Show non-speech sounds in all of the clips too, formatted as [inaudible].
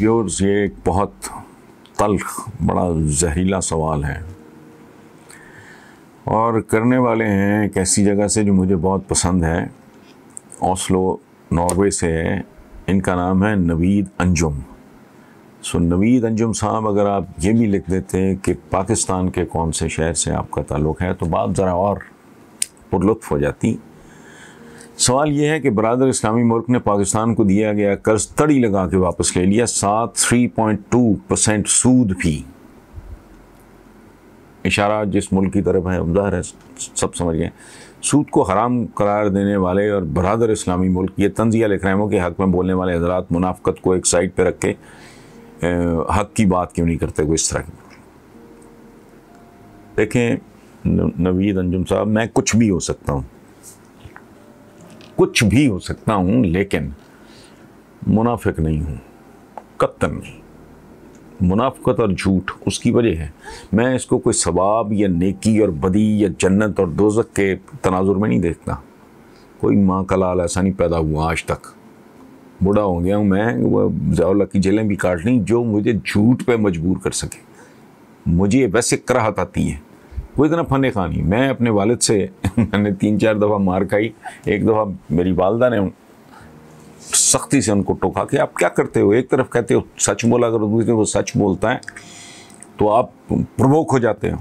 की ओर से एक बहुत तलख बड़ा जहरीला सवाल है और करने वाले हैं एक ऐसी जगह से जो मुझे बहुत पसंद है ओस्लो नॉर्वे से है इनका नाम है नवीद अंजुम सो नवीद अंजुम साहब अगर आप ये भी लिख देते कि पाकिस्तान के कौन से शहर से आपका ताल्लुक़ है तो बात ज़रा और पुरलुत्फ़ हो जाती सवाल यह है कि बरदर इस्लामी मुल्क ने पाकिस्तान को दिया गया कर्ज तड़ी लगा के वापस ले लिया सात थ्री पॉइंट टू परसेंट सूद भी इशारा जिस मुल्क की तरफ है उमदार है सब समझ गए सूद को हराम करार देने वाले और बरदर इस्लामी मुल्क ये तंजिया लिख रहे के हक़ में बोलने वाले हजरात मुनाफ्त को एक साइड पर रख के हक़ की बात क्यों नहीं करते कोई इस तरह की देखें नवीद अंजुम साहब मैं कुछ भी हो सकता हूँ कुछ भी हो सकता हूँ लेकिन मुनाफिक नहीं हूँ कत्तन नहीं मुनाफकत और झूठ उसकी वजह है मैं इसको कोई सवाब या नेकी और बदी या जन्नत और दोजक के तनाजुर में नहीं देखता कोई माँ का लाल ऐसा नहीं पैदा हुआ आज तक बूढ़ा हो गया हूँ मैं वह जयाल्ला की जेलें भी काट ली जो मुझे झूठ पे मजबूर कर सके मुझे वैसे कराहत आती है वो इतना फन कहानी मैं अपने वालद से [laughs] मैंने तीन चार दफ़ा मार खाई एक दफ़ा मेरी वालदा ने सख्ती से उनको टोका कि आप क्या करते हो एक तरफ कहते हो सच बोला अगर दूसरे वो सच बोलता है तो आप प्रमोक हो जाते हो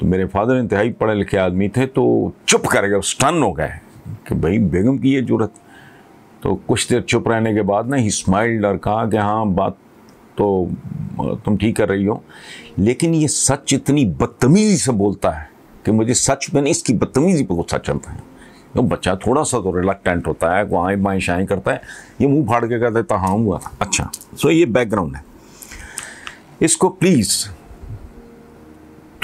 तो मेरे फादर इंतहाई पढ़े लिखे आदमी थे तो चुप कर गए स्टन हो गए कि भाई बेगम की ये जरूरत तो कुछ देर चुप रहने के बाद ना ही स्माइल्ड और कहा कि हाँ बात तो तुम ठीक कर रही हो लेकिन ये सच इतनी बदतमीजी से बोलता है कि मुझे सच में नहीं इसकी बदतमीजी पर गुस्सा चलता है तो बच्चा थोड़ा सा तो रिलेक्टेंट होता है वो आए बाएँ शाएँ करता है ये मुंह फाड़ के कह देता हाँ हुआ अच्छा सो ये बैकग्राउंड है इसको प्लीज़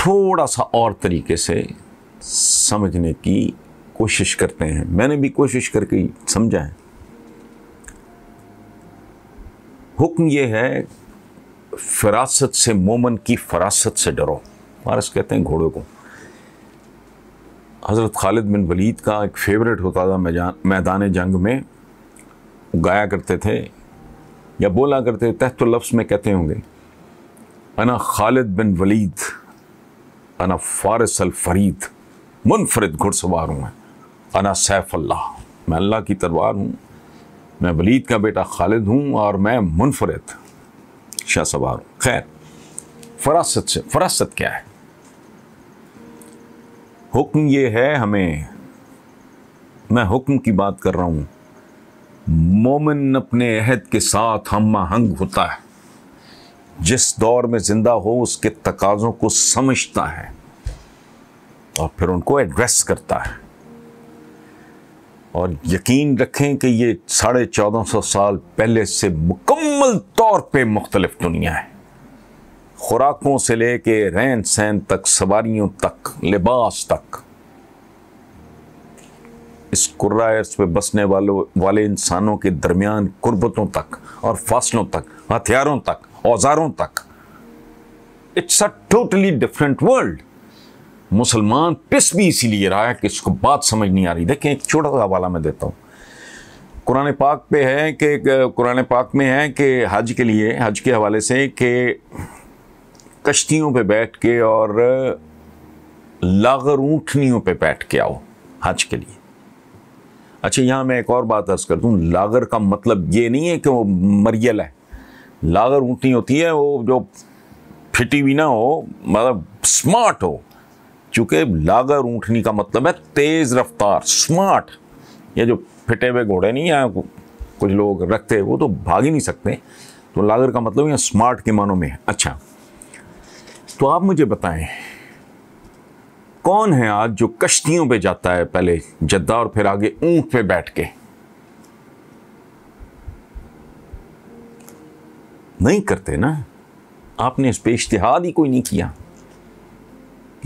थोड़ा सा और तरीके से समझने की कोशिश करते हैं मैंने भी कोशिश करके समझा है हुक्म यह है फरासत से मोमन की फरासत से डरो फारस कहते हैं घोड़ों को हज़रत खालिद बिन वलीद का एक फेवरेट होता था मैदान जंग में गाया करते थे या बोला करते तहत लफ्स में कहते होंगे अना खालिद बिन वलीद अना फारस अल फरीद मुनफरद घुड़सवार हूँ अना सैफ अल्लाह मैं अल्लाह की तलवार हूँ मैं वलीद का बेटा खालिद हूँ और मैं मुनफरद शाह सवार खैर फरासत से फरासत क्या है हुक्म ये है हमें मैं हुक्म की बात कर रहा हूं मोमिन अपने अहद के साथ हम आहंग होता है जिस दौर में ज़िंदा हो उसके तकाज़ों को समझता है और फिर उनको एड्रेस करता है और यकीन रखें कि ये साढ़े चौदह सौ साल पहले से मुकम्मल तौर पे मुख्तलफ दुनिया है खुराकों से लेके रहन सहन तक सवारियों तक लिबास तक इस कुर्रायर्स पे बसने वालों वाले इंसानों के दरमियान कुर्बतों तक और फासलों तक हथियारों तक औजारों तक it's a totally different world मुसलमान पिस भी इसीलिए रहा है कि इसको बात समझ नहीं आ रही देखें एक छोटा सा हवाला मैं देता हूँ कुरान पाक पे है कि कुरान पाक में है कि हज के लिए हज के हवाले से कि कश्तियों पे बैठ के और लागर ऊँटनियों पे बैठ के आओ हज के लिए अच्छा यहाँ मैं एक और बात अर्ज कर दूँ लागर का मतलब ये नहीं है कि वो मरियल है लागर ऊँटनी होती है वो जो फिटी भी ना हो मतलब स्मार्ट हो चूंकि लागर ऊँटनी का मतलब है तेज़ रफ्तार स्मार्ट ये जो फिटे हुए घोड़े नहीं हैं कुछ लोग रखते वो तो भाग ही नहीं सकते तो लागर का मतलब यहाँ स्मार्ट के मानों में है अच्छा तो आप मुझे बताएं कौन है आज जो कश्तियों पे जाता है पहले जद्दा और फिर आगे ऊंट पे बैठ के नहीं करते ना आपने इस पे इश्तहाद ही कोई नहीं किया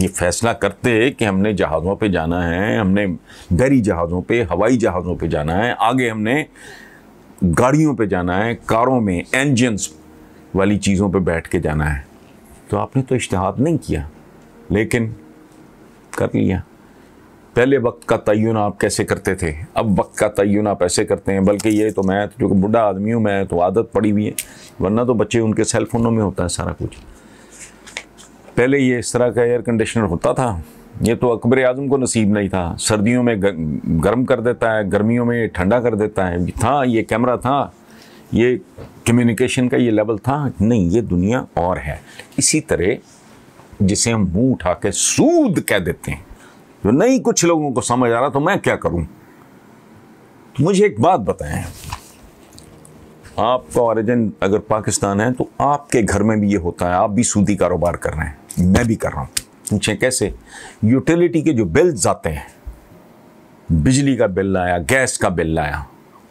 ये फैसला करते कि हमने जहाज़ों पे जाना है हमने बहरी जहाज़ों पे हवाई जहाज़ों पे जाना है आगे हमने गाड़ियों पे जाना है कारों में इंजन्स वाली चीज़ों पे बैठ के जाना है तो आपने तो इश्तहाद नहीं किया लेकिन कर लिया पहले वक्त का तयन आप कैसे करते थे अब वक्त का तयन आप ऐसे करते हैं बल्कि ये तो मैं जो तो बूढ़ा आदमी हूँ मैं तो आदत पड़ी हुई है वरना तो बच्चे उनके सेल फोनों में होता है सारा कुछ पहले ये इस तरह का एयर कंडीशनर होता था ये तो अकबर आजम को नसीब नहीं था सर्दियों में गर्म कर देता है गर्मियों में ठंडा कर देता है था ये कैमरा था ये कम्युनिकेशन का ये लेवल था नहीं ये दुनिया और है इसी तरह जिसे हम मुंह उठा के सूद कह देते हैं जो तो नहीं कुछ लोगों को समझ आ रहा तो मैं क्या करूं तो मुझे एक बात बताएं आपका ऑरिजिन अगर पाकिस्तान है तो आपके घर में भी ये होता है आप भी सूदी कारोबार कर रहे हैं मैं भी कर रहा हूं पूछे कैसे यूटिलिटी के जो बिल्स आते हैं बिजली का बिल आया गैस का बिल आया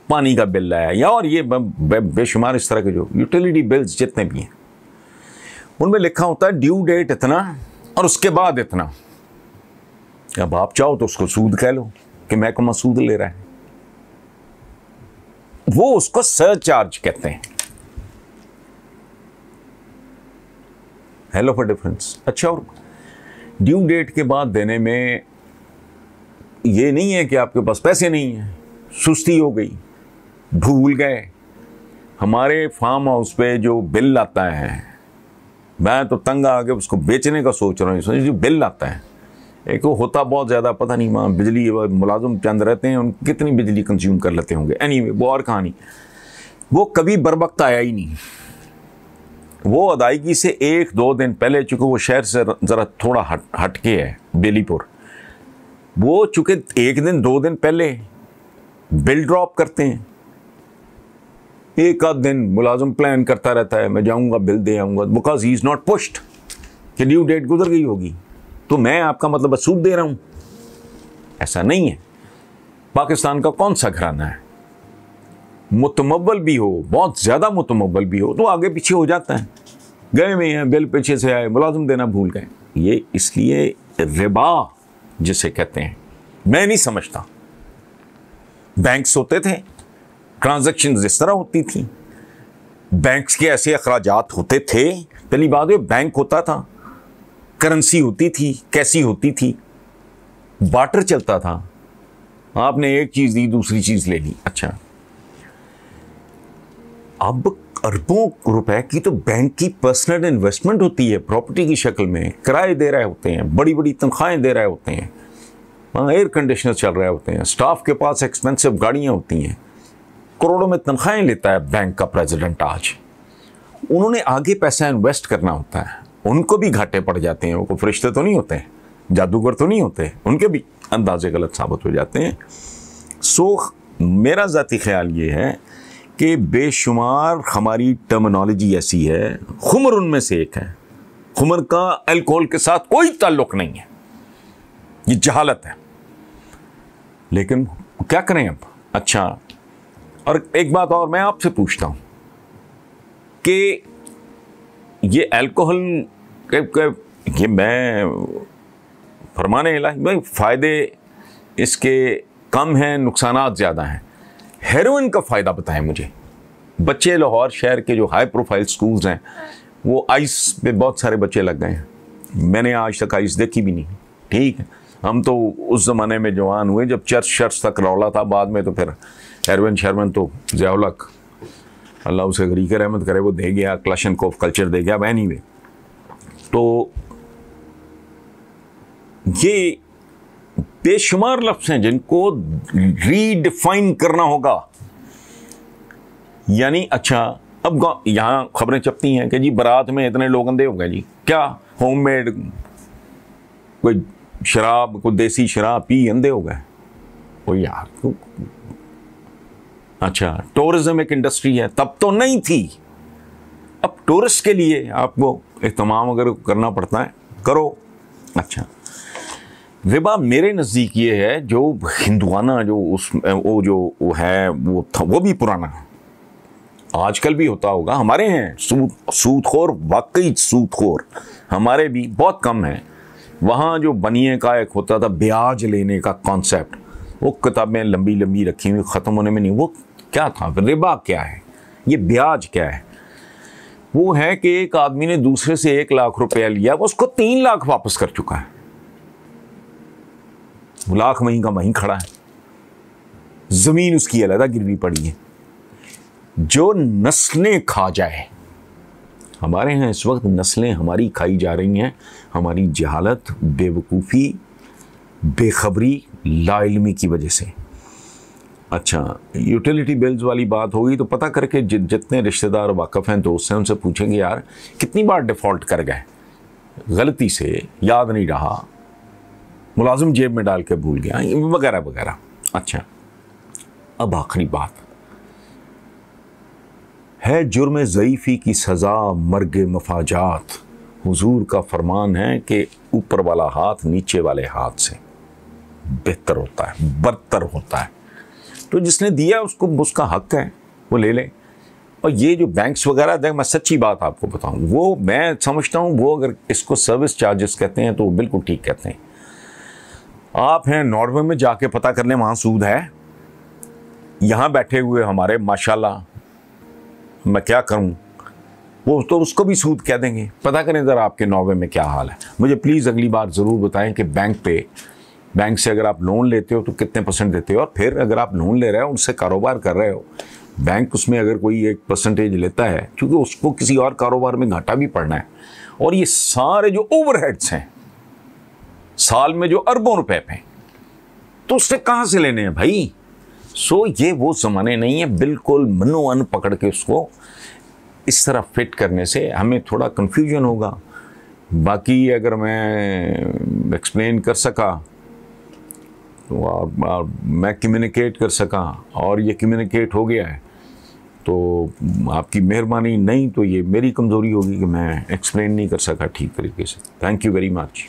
पानी का बिल आया या और ये बेशुमार इस तरह के जो यूटिलिटी बिल्स जितने भी हैं उनमें लिखा होता है ड्यू डेट इतना और उसके बाद इतना अब आप चाहो तो उसको सूद कह लो कि महकमा सूद ले रहा है वो उसको सरचार्ज कहते हैं हेलो फॉर डिफरेंस अच्छा और ड्यू डेट के बाद देने में ये नहीं है कि आपके पास पैसे नहीं हैं सुस्ती हो गई भूल गए हमारे फार्म हाउस पे जो बिल आता है मैं तो तंग आके उसको बेचने का सोच रहा हूँ जो बिल आता है एक वो तो होता बहुत ज़्यादा पता नहीं माँ बिजली मुलाजम चंद रहते हैं उन कितनी बिजली कंज्यूम कर लेते होंगे एनी anyway, वो और कहानी वो कभी बरबकता आया ही नहीं वो अदायगी से एक दो दिन पहले चूँकि वो शहर से ज़रा थोड़ा हट हटके है बेलीपुर वो चूँकि एक दिन दो दिन पहले बिल ड्रॉप करते हैं एक आध दिन मुलाजम प्लान करता रहता है मैं जाऊँगा बिल दे आऊँगा because he is not pushed कि ड्यू डेट गुजर गई होगी तो मैं आपका मतलब असूद दे रहा हूँ ऐसा नहीं है पाकिस्तान का कौन सा घराना है मुतमवल भी हो बहुत ज़्यादा मुतमवल भी हो तो आगे पीछे हो जाता है गए हुए हैं बिल पीछे से आए मुलाजम देना भूल गए ये इसलिए रिबा जिसे कहते हैं मैं नहीं समझता बैंक्स होते थे ट्रांजेक्शन इस तरह होती थी बैंक्स के ऐसे अखराज होते थे पहली बात बैंक तो होता था करेंसी होती थी कैसी होती थी बाटर चलता था आपने एक चीज़ दी दूसरी चीज़ ले ली अच्छा अब अरबों रुपए की तो बैंक की पर्सनल इन्वेस्टमेंट होती है प्रॉपर्टी की शक्ल में किराए दे रहे होते हैं बड़ी बड़ी तनख्वाहें दे रहे होते हैं एयर हाँ, कंडीशनर चल रहे होते हैं स्टाफ के पास एक्सपेंसिव गाड़ियाँ होती हैं करोड़ों में तनख्वाहें लेता है बैंक का प्रेसिडेंट आज उन्होंने आगे पैसा इन्वेस्ट करना होता है उनको भी घाटे पड़ जाते हैं वो फरिश्ते तो नहीं होते हैं जादूगर तो नहीं होते उनके भी अंदाजे गलत साबित हो जाते हैं सो मेरा ज़ाती ख्याल ये है कि बेशुमार हमारी टर्मिनोलॉजी ऐसी है खुमर उनमें से एक है खुमर का अल्कोहल के साथ कोई ताल्लुक नहीं है ये जहालत है लेकिन क्या करें अब अच्छा और एक बात और मैं आपसे पूछता हूँ कि ये अल्कोहल ये मैं फरमाने इलाही भाई फ़ायदे इसके कम हैं नुकसान ज़्यादा हैं हेरोइन का फ़ायदा बताएं मुझे बच्चे लाहौर शहर के जो हाई प्रोफाइल स्कूल्स हैं वो आइस पे बहुत सारे बच्चे लग गए हैं मैंने आज तक आइस देखी भी नहीं ठीक है हम तो उस ज़माने में जवान हुए जब चर्च शर्च तक रौला था बाद में तो फिर हेरवन शरवन तो जयालक अल्लाह उसे गरीक रहमत करे वो दे गया क्लशन कोफ कल्चर दे गया वैनी वे तो ये बेशुमार लफ्स हैं जिनको रीडिफाइन करना होगा यानी अच्छा अब यहां खबरें चपती हैं कि जी बारात में इतने लोग अंधे होंगे जी क्या होममेड कोई शराब कोई देसी शराब पी अंधे हो गए ओ यार तो- अच्छा टूरिज्म एक इंडस्ट्री है तब तो नहीं थी अब टूरिस्ट के लिए आपको एहतमाम अगर करना पड़ता है करो अच्छा विबा मेरे नज़दीक ये है जो हिंदुआना जो उस वो जो वो है वो था वो भी पुराना है आजकल भी होता होगा हमारे हैं सूद सूदखोर वाकई सूदखोर हमारे भी बहुत कम हैं वहाँ जो बनिए का एक होता था ब्याज लेने का कॉन्सेप्ट वो किताबें लंबी लंबी रखी हुई ख़त्म होने में नहीं वो क्या था रिबा क्या है ये ब्याज क्या है वो है कि एक आदमी ने दूसरे से एक लाख रुपया लिया वो उसको तीन लाख वापस कर चुका है लाख वहीं का वहीं खड़ा है ज़मीन उसकी अलहदा गिरवी पड़ी है जो नस्लें खा जाए हमारे यहाँ इस वक्त नस्लें हमारी खाई जा रही हैं हमारी जहालत बेवकूफ़ी बेखबरी लाइलमी की वजह से अच्छा यूटिलिटी बिल्स वाली बात होगी तो पता करके जि, जितने रिश्तेदार वाकफ़ हैं दोस्त हैं उनसे पूछेंगे यार कितनी बार डिफ़ॉल्ट कर गए गलती से याद नहीं रहा मुलाजिम जेब में डाल के भूल गया वगैरह वगैरह अच्छा अब आखिरी बात है जुर्म ज़यीफ़ी की सज़ा मर्ग मफाजात हुजूर का फरमान है कि ऊपर वाला हाथ नीचे वाले हाथ से बेहतर होता है बदतर होता है तो जिसने दिया उसको उसका हक है वो ले लें और ये जो बैंक्स वगैरह दें मैं सच्ची बात आपको बताऊं वो मैं समझता हूं वो अगर इसको सर्विस चार्जेस कहते हैं तो वो बिल्कुल ठीक कहते हैं आप हैं नॉर्वे में जाके पता करने वहाँ सूद है यहाँ बैठे हुए हमारे माशाल्लाह मैं क्या करूँ वो तो उसको भी सूद कह देंगे पता करें ज़रा आपके नॉर्वे में क्या हाल है मुझे प्लीज़ अगली बार ज़रूर बताएं कि बैंक पे बैंक से अगर आप लोन लेते हो तो कितने परसेंट देते हो और फिर अगर आप लोन ले रहे हो उनसे कारोबार कर रहे हो बैंक उसमें अगर कोई एक परसेंटेज लेता है क्योंकि उसको किसी और कारोबार में घाटा भी पड़ना है और ये सारे जो ओवरहेड्स हैं साल में जो अरबों रुपए पे तो उससे कहाँ से लेने हैं भाई सो ये वो ज़माने नहीं है बिल्कुल मनो अन पकड़ के उसको इस तरह फिट करने से हमें थोड़ा कन्फ्यूजन होगा बाकी अगर मैं एक्सप्लेन कर सका और, तो और मैं कम्युनिकेट कर सका और ये कम्युनिकेट हो गया है तो आपकी मेहरबानी नहीं तो ये मेरी कमज़ोरी होगी कि मैं एक्सप्लेन नहीं कर सका ठीक तरीके से थैंक यू वेरी मच